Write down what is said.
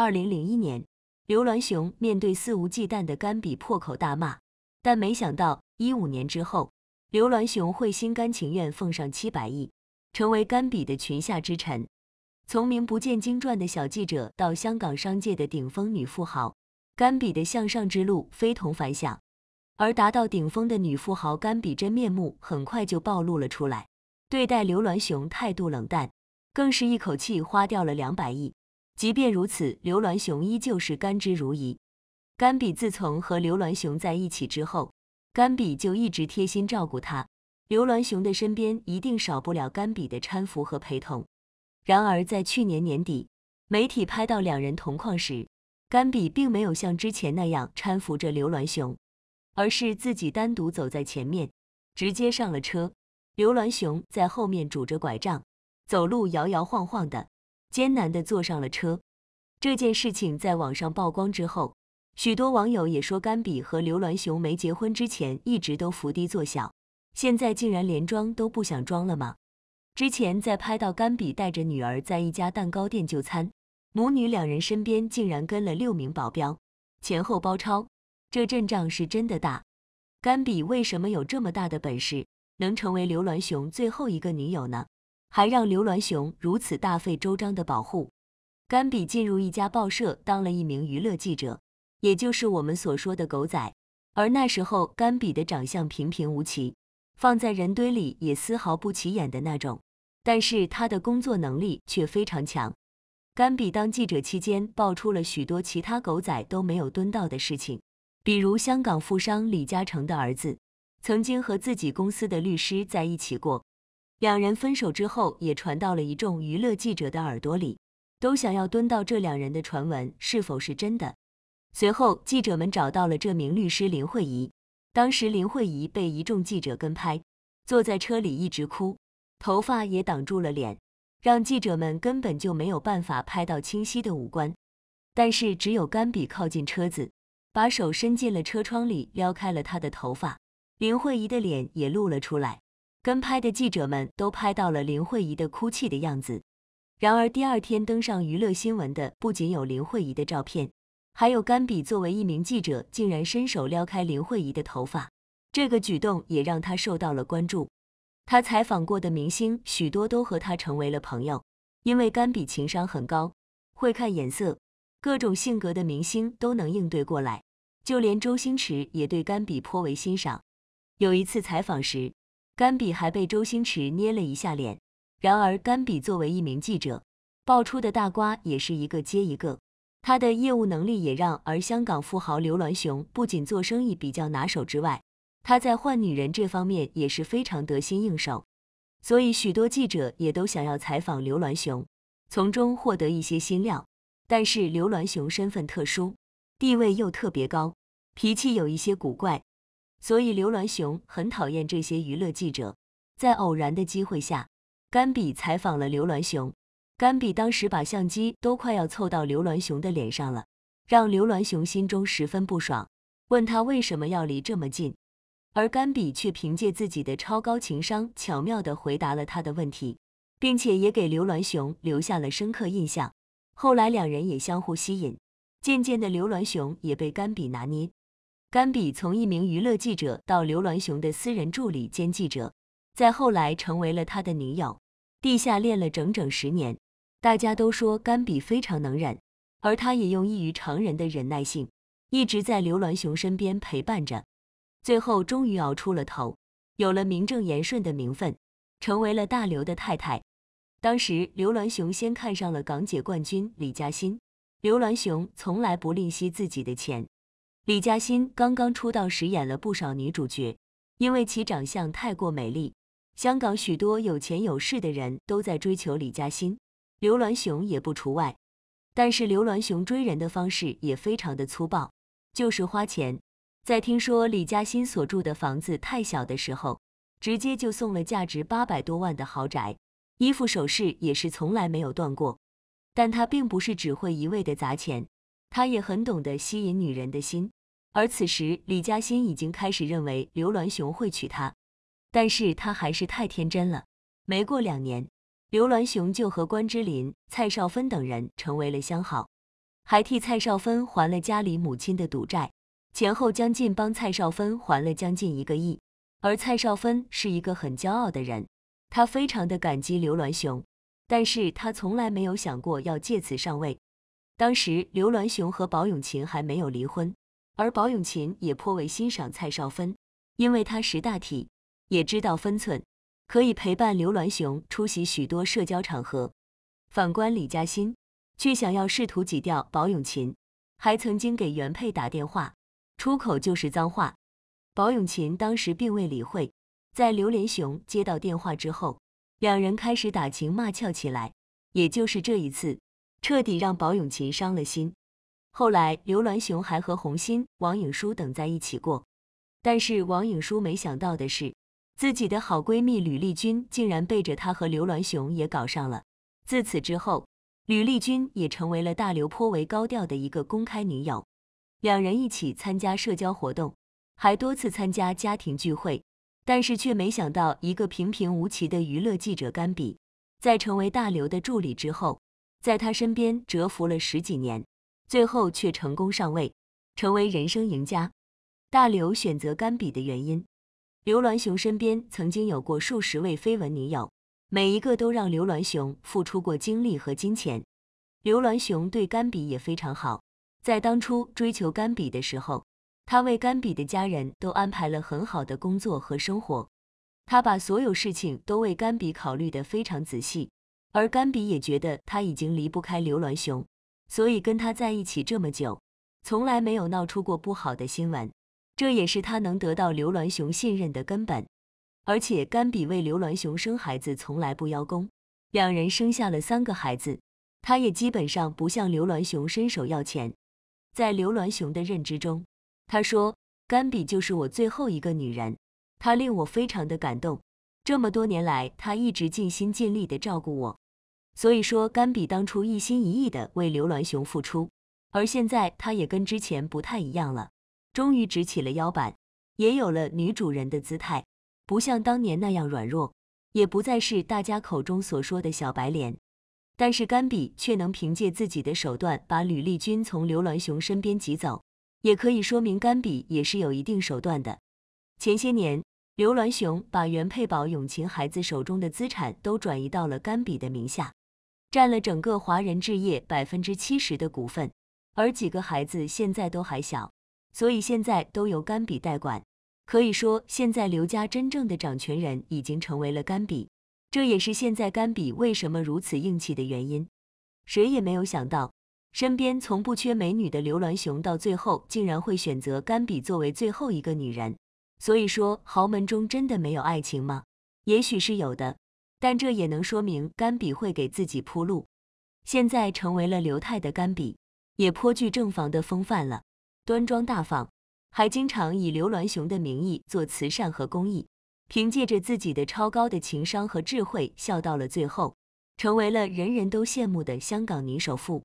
二零零一年，刘銮雄面对肆无忌惮的甘比破口大骂，但没想到一五年之后，刘銮雄会心甘情愿奉上七百亿，成为甘比的裙下之臣。从名不见经传的小记者到香港商界的顶峰女富豪，甘比的向上之路非同凡响。而达到顶峰的女富豪甘比真面目很快就暴露了出来，对待刘銮雄态度冷淡，更是一口气花掉了两百亿。即便如此，刘銮雄依旧是甘之如饴。甘比自从和刘銮雄在一起之后，甘比就一直贴心照顾他。刘銮雄的身边一定少不了甘比的搀扶和陪同。然而，在去年年底，媒体拍到两人同框时，甘比并没有像之前那样搀扶着刘銮雄，而是自己单独走在前面，直接上了车。刘銮雄在后面拄着拐杖，走路摇摇晃晃的。艰难地坐上了车。这件事情在网上曝光之后，许多网友也说，甘比和刘銮雄没结婚之前一直都伏低作小，现在竟然连装都不想装了吗？之前在拍到甘比带着女儿在一家蛋糕店就餐，母女两人身边竟然跟了六名保镖，前后包抄，这阵仗是真的大。甘比为什么有这么大的本事，能成为刘銮雄最后一个女友呢？还让刘銮雄如此大费周章的保护，甘比进入一家报社当了一名娱乐记者，也就是我们所说的狗仔。而那时候，甘比的长相平平无奇，放在人堆里也丝毫不起眼的那种。但是他的工作能力却非常强。甘比当记者期间，爆出了许多其他狗仔都没有蹲到的事情，比如香港富商李嘉诚的儿子，曾经和自己公司的律师在一起过。两人分手之后，也传到了一众娱乐记者的耳朵里，都想要蹲到这两人的传闻是否是真的。随后，记者们找到了这名律师林慧怡。当时，林慧怡被一众记者跟拍，坐在车里一直哭，头发也挡住了脸，让记者们根本就没有办法拍到清晰的五官。但是，只有甘比靠近车子，把手伸进了车窗里，撩开了她的头发，林慧怡的脸也露了出来。跟拍的记者们都拍到了林慧怡的哭泣的样子。然而，第二天登上娱乐新闻的不仅有林慧怡的照片，还有甘比。作为一名记者，竟然伸手撩开林慧怡的头发，这个举动也让他受到了关注。他采访过的明星许多都和他成为了朋友，因为甘比情商很高，会看眼色，各种性格的明星都能应对过来。就连周星驰也对甘比颇为欣赏。有一次采访时，甘比还被周星驰捏了一下脸，然而甘比作为一名记者，爆出的大瓜也是一个接一个，他的业务能力也让。而香港富豪刘銮雄不仅做生意比较拿手之外，他在换女人这方面也是非常得心应手，所以许多记者也都想要采访刘銮雄，从中获得一些新料。但是刘銮雄身份特殊，地位又特别高，脾气有一些古怪。所以刘銮雄很讨厌这些娱乐记者。在偶然的机会下，甘比采访了刘銮雄，甘比当时把相机都快要凑到刘銮雄的脸上了，让刘銮雄心中十分不爽，问他为什么要离这么近，而甘比却凭借自己的超高情商，巧妙的回答了他的问题，并且也给刘銮雄留下了深刻印象。后来两人也相互吸引，渐渐的刘銮雄也被甘比拿捏。甘比从一名娱乐记者到刘銮雄的私人助理兼记者，再后来成为了他的女友。地下恋了整整十年，大家都说甘比非常能忍，而他也用异于常人的忍耐性，一直在刘銮雄身边陪伴着。最后终于熬出了头，有了名正言顺的名分，成为了大刘的太太。当时刘銮雄先看上了港姐冠军李嘉欣，刘銮雄从来不吝惜自己的钱。李嘉欣刚刚出道时演了不少女主角，因为其长相太过美丽，香港许多有钱有势的人都在追求李嘉欣，刘銮雄也不除外。但是刘銮雄追人的方式也非常的粗暴，就是花钱。在听说李嘉欣所住的房子太小的时候，直接就送了价值八百多万的豪宅，衣服首饰也是从来没有断过。但他并不是只会一味的砸钱，他也很懂得吸引女人的心。而此时，李嘉欣已经开始认为刘銮雄会娶她，但是他还是太天真了。没过两年，刘銮雄就和关之琳、蔡少芬等人成为了相好，还替蔡少芬还了家里母亲的赌债，前后将近帮蔡少芬还了将近一个亿。而蔡少芬是一个很骄傲的人，他非常的感激刘銮雄，但是他从来没有想过要借此上位。当时，刘銮雄和保永琴还没有离婚。而保永琴也颇为欣赏蔡少芬，因为她识大体，也知道分寸，可以陪伴刘銮雄出席许多社交场合。反观李嘉欣，却想要试图挤掉保永琴，还曾经给原配打电话，出口就是脏话。保永琴当时并未理会，在刘銮雄接到电话之后，两人开始打情骂俏起来。也就是这一次，彻底让保永琴伤了心。后来，刘銮雄还和洪欣、王颖书等在一起过。但是，王颖书没想到的是，自己的好闺蜜吕丽君竟然背着她和刘銮雄也搞上了。自此之后，吕丽君也成为了大刘颇为高调的一个公开女友。两人一起参加社交活动，还多次参加家庭聚会。但是却没想到，一个平平无奇的娱乐记者甘比，在成为大刘的助理之后，在他身边蛰伏了十几年。最后却成功上位，成为人生赢家。大刘选择甘比的原因，刘銮雄身边曾经有过数十位绯闻女友，每一个都让刘銮雄付出过精力和金钱。刘銮雄对甘比也非常好，在当初追求甘比的时候，他为甘比的家人都安排了很好的工作和生活，他把所有事情都为甘比考虑的非常仔细，而甘比也觉得他已经离不开刘銮雄。所以跟他在一起这么久，从来没有闹出过不好的新闻，这也是他能得到刘銮雄信任的根本。而且甘比为刘銮雄生孩子从来不邀功，两人生下了三个孩子，他也基本上不向刘銮雄伸手要钱。在刘銮雄的认知中，他说甘比就是我最后一个女人，她令我非常的感动。这么多年来，她一直尽心尽力地照顾我。所以说，甘比当初一心一意的为刘銮雄付出，而现在他也跟之前不太一样了，终于直起了腰板，也有了女主人的姿态，不像当年那样软弱，也不再是大家口中所说的小白脸。但是甘比却能凭借自己的手段把吕丽君从刘銮雄身边挤走，也可以说明甘比也是有一定手段的。前些年，刘銮雄把原配宝永琴孩子手中的资产都转移到了甘比的名下。占了整个华人置业百分之七十的股份，而几个孩子现在都还小，所以现在都由甘比代管。可以说，现在刘家真正的掌权人已经成为了甘比，这也是现在甘比为什么如此硬气的原因。谁也没有想到，身边从不缺美女的刘銮雄，到最后竟然会选择甘比作为最后一个女人。所以说，豪门中真的没有爱情吗？也许是有的。但这也能说明甘比会给自己铺路，现在成为了刘泰的甘比，也颇具正房的风范了，端庄大方，还经常以刘銮雄的名义做慈善和公益，凭借着自己的超高的情商和智慧，笑到了最后，成为了人人都羡慕的香港女首富。